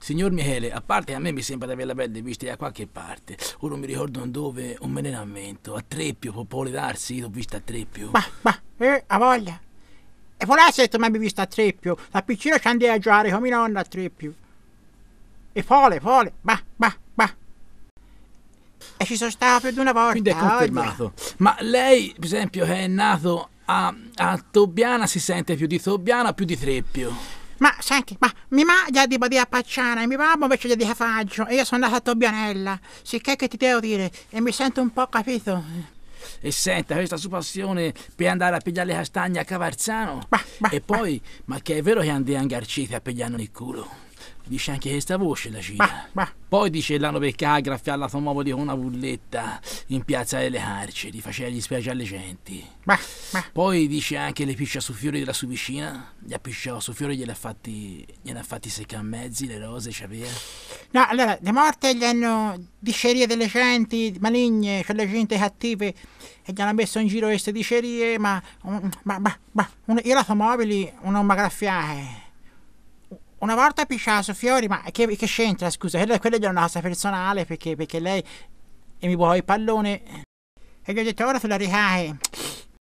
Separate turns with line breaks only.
Signor Michele, a parte a me mi sembra di averla bella vista da qualche parte. Ora mi ricordo dove, un me ne rammento. A Treppio, può, darsi, io l'ho vista a Treppio. Ma,
ma, eh, a voglia. E forse tu mi hai vista a Treppio. La piccina ci andai a giocare come nonna a Treppio. E fole, fole, ma, ma, ma. E ci sono stato più di una volta. Quindi è eh, confermato. Oggi. Ma lei, per esempio, che è nato a, a
Tobbiana, si sente più di Tobbiana o più di Treppio?
Ma senti, ma mi maglia di Badia Pacciana e mi mamma invece di Cafaggio e io sono andata a Tobbionella, sicché che ti devo dire e mi sento un po' capito.
E senta questa sua passione per andare a pigliare le castagne a Cavarzano. Bah, bah, e poi, bah. ma che è vero che andiamo anche a Arcite a pigliare il culo? Dice anche questa voce la Cina. Poi dice l'hanno perché a graffiare l'automobile con una bulletta in piazza delle carceri, faceva gli spiaggi alle genti. Bah, Poi dice anche le piscia su fiori della sua vicina, gli appicciò su fiori gliene ha fatti, gliene ha fatti secca a mezzi, le rose c'aveva.
No, allora, di morte gli hanno discerie delle genti maligne, cioè le gente cattive, e gli hanno messo in giro queste discerie, ma, ma, ma, ma, ma io l'automobile non mi ha graffiato una volta pisciato su Fiori, ma che, che c'entra? Scusa, quella, quella è una cosa personale perché, perché lei e mi vuole il pallone. E gli ho detto ora te la ricai.